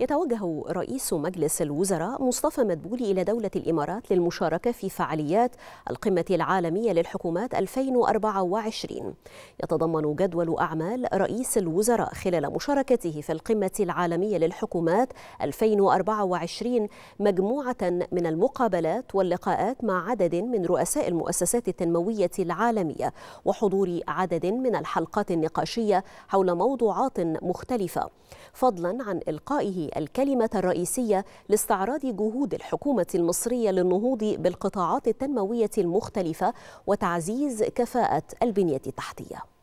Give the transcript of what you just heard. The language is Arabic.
يتوجه رئيس مجلس الوزراء مصطفى مدبولي إلى دولة الإمارات للمشاركة في فعاليات القمة العالمية للحكومات 2024 يتضمن جدول أعمال رئيس الوزراء خلال مشاركته في القمة العالمية للحكومات 2024 مجموعة من المقابلات واللقاءات مع عدد من رؤساء المؤسسات التنموية العالمية وحضور عدد من الحلقات النقاشية حول موضوعات مختلفة فضلا عن إلقائه الكلمة الرئيسية لاستعراض جهود الحكومة المصرية للنهوض بالقطاعات التنموية المختلفة وتعزيز كفاءة البنية التحتية